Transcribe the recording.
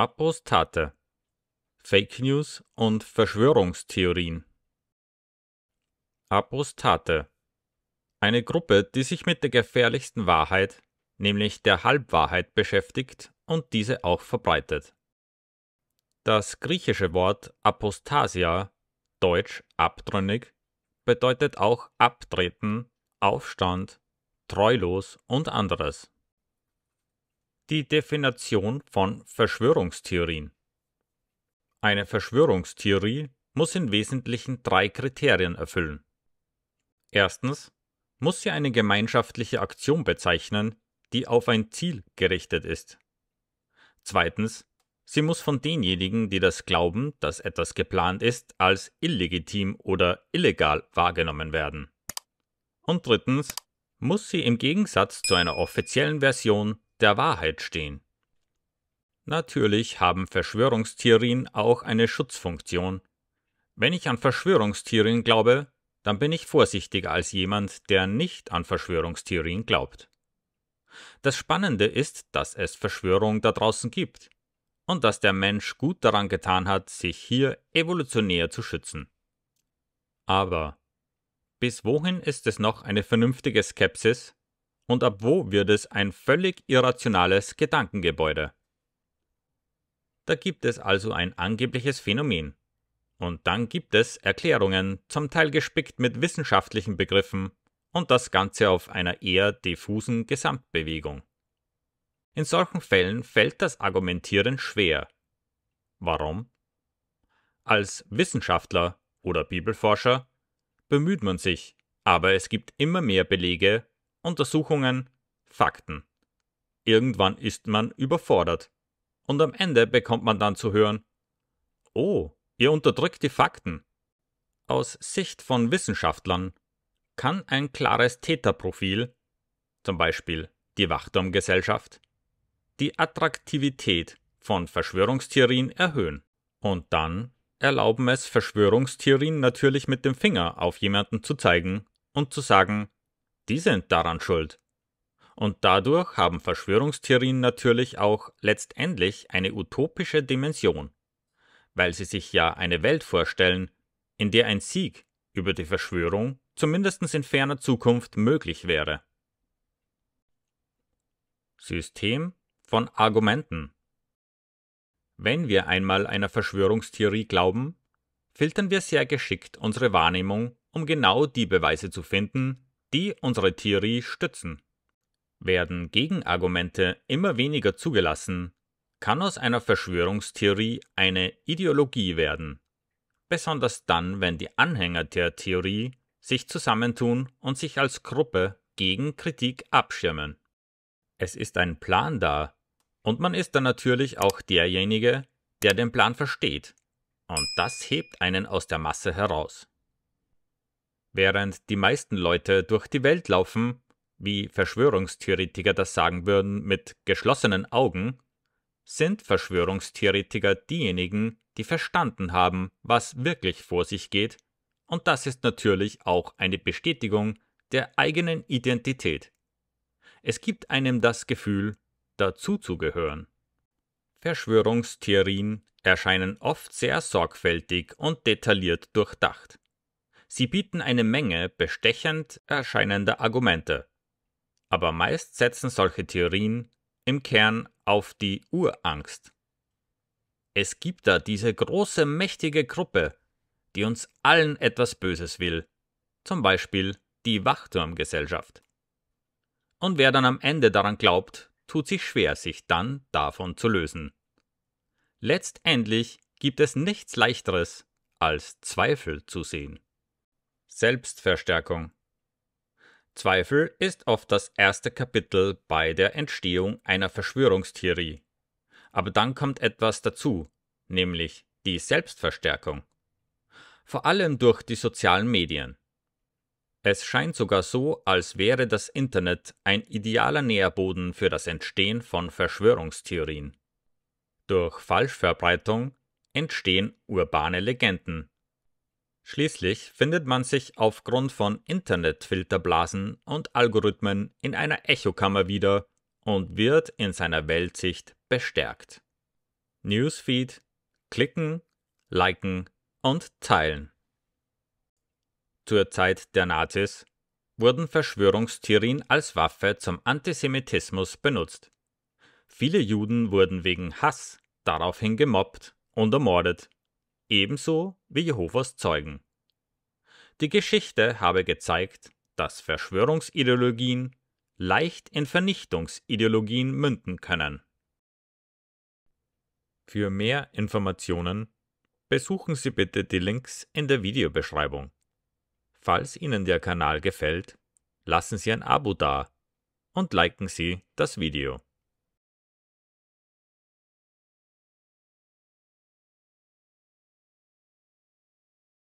Apostate, Fake News und Verschwörungstheorien. Apostate. Eine Gruppe, die sich mit der gefährlichsten Wahrheit, nämlich der Halbwahrheit, beschäftigt und diese auch verbreitet. Das griechische Wort Apostasia, deutsch abtrünnig, bedeutet auch abtreten, Aufstand, treulos und anderes die Definition von Verschwörungstheorien Eine Verschwörungstheorie muss im Wesentlichen drei Kriterien erfüllen. Erstens muss sie eine gemeinschaftliche Aktion bezeichnen, die auf ein Ziel gerichtet ist. Zweitens, sie muss von denjenigen, die das glauben, dass etwas geplant ist, als illegitim oder illegal wahrgenommen werden. Und drittens, muss sie im Gegensatz zu einer offiziellen Version der Wahrheit stehen. Natürlich haben Verschwörungstheorien auch eine Schutzfunktion. Wenn ich an Verschwörungstheorien glaube, dann bin ich vorsichtiger als jemand, der nicht an Verschwörungstheorien glaubt. Das Spannende ist, dass es Verschwörungen da draußen gibt und dass der Mensch gut daran getan hat, sich hier evolutionär zu schützen. Aber bis wohin ist es noch eine vernünftige Skepsis, und ab wo wird es ein völlig irrationales Gedankengebäude. Da gibt es also ein angebliches Phänomen. Und dann gibt es Erklärungen, zum Teil gespickt mit wissenschaftlichen Begriffen und das Ganze auf einer eher diffusen Gesamtbewegung. In solchen Fällen fällt das Argumentieren schwer. Warum? Als Wissenschaftler oder Bibelforscher bemüht man sich, aber es gibt immer mehr Belege Untersuchungen, Fakten. Irgendwann ist man überfordert. Und am Ende bekommt man dann zu hören, oh, ihr unterdrückt die Fakten. Aus Sicht von Wissenschaftlern kann ein klares Täterprofil, zum Beispiel die Wachturmgesellschaft, die Attraktivität von Verschwörungstheorien erhöhen. Und dann erlauben es Verschwörungstheorien natürlich mit dem Finger auf jemanden zu zeigen und zu sagen, die sind daran schuld. Und dadurch haben Verschwörungstheorien natürlich auch letztendlich eine utopische Dimension, weil sie sich ja eine Welt vorstellen, in der ein Sieg über die Verschwörung zumindest in ferner Zukunft möglich wäre. System von Argumenten Wenn wir einmal einer Verschwörungstheorie glauben, filtern wir sehr geschickt unsere Wahrnehmung, um genau die Beweise zu finden, die unsere Theorie stützen. Werden Gegenargumente immer weniger zugelassen, kann aus einer Verschwörungstheorie eine Ideologie werden, besonders dann, wenn die Anhänger der Theorie sich zusammentun und sich als Gruppe gegen Kritik abschirmen. Es ist ein Plan da, und man ist dann natürlich auch derjenige, der den Plan versteht, und das hebt einen aus der Masse heraus. Während die meisten Leute durch die Welt laufen, wie Verschwörungstheoretiker das sagen würden, mit geschlossenen Augen, sind Verschwörungstheoretiker diejenigen, die verstanden haben, was wirklich vor sich geht, und das ist natürlich auch eine Bestätigung der eigenen Identität. Es gibt einem das Gefühl, dazuzugehören. Verschwörungstheorien erscheinen oft sehr sorgfältig und detailliert durchdacht. Sie bieten eine Menge bestechend erscheinender Argumente. Aber meist setzen solche Theorien im Kern auf die Urangst. Es gibt da diese große, mächtige Gruppe, die uns allen etwas Böses will, zum Beispiel die Wachturmgesellschaft. Und wer dann am Ende daran glaubt, tut sich schwer, sich dann davon zu lösen. Letztendlich gibt es nichts Leichteres, als Zweifel zu sehen. Selbstverstärkung. Zweifel ist oft das erste Kapitel bei der Entstehung einer Verschwörungstheorie. Aber dann kommt etwas dazu, nämlich die Selbstverstärkung. Vor allem durch die sozialen Medien. Es scheint sogar so, als wäre das Internet ein idealer Nährboden für das Entstehen von Verschwörungstheorien. Durch Falschverbreitung entstehen urbane Legenden, Schließlich findet man sich aufgrund von Internetfilterblasen und Algorithmen in einer Echokammer wieder und wird in seiner Weltsicht bestärkt. Newsfeed, klicken, liken und teilen. Zur Zeit der Nazis wurden Verschwörungstheorien als Waffe zum Antisemitismus benutzt. Viele Juden wurden wegen Hass daraufhin gemobbt und ermordet ebenso wie Jehovas Zeugen. Die Geschichte habe gezeigt, dass Verschwörungsideologien leicht in Vernichtungsideologien münden können. Für mehr Informationen besuchen Sie bitte die Links in der Videobeschreibung. Falls Ihnen der Kanal gefällt, lassen Sie ein Abo da und liken Sie das Video.